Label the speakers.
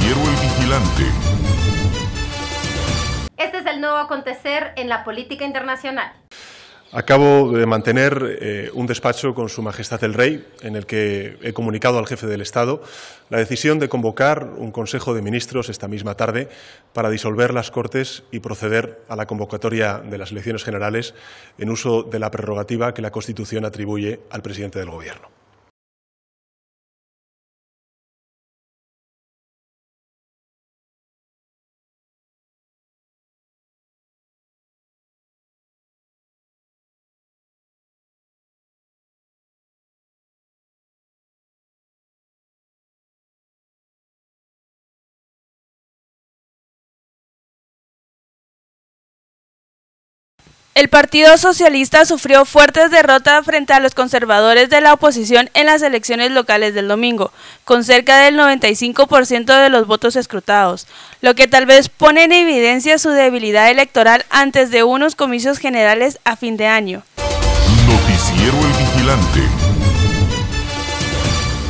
Speaker 1: Vigilante.
Speaker 2: Este es el nuevo acontecer en la política internacional.
Speaker 1: Acabo de mantener eh, un despacho con Su Majestad el Rey, en el que he comunicado al jefe del Estado la decisión de convocar un Consejo de Ministros esta misma tarde para disolver las Cortes y proceder a la convocatoria de las elecciones generales en uso de la prerrogativa que la Constitución atribuye al presidente del Gobierno.
Speaker 3: El Partido Socialista sufrió fuertes derrotas frente a los conservadores de la oposición en las elecciones locales del domingo, con cerca del 95% de los votos escrutados, lo que tal vez pone en evidencia su debilidad electoral antes de unos comicios generales a fin de año.
Speaker 2: Noticiero El Vigilante.